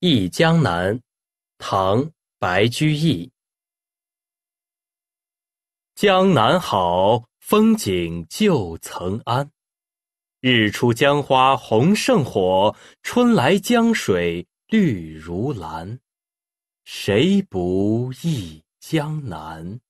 忆江南，唐·白居易。江南好，风景旧曾谙。日出江花红胜火，春来江水绿如蓝。谁不忆江南？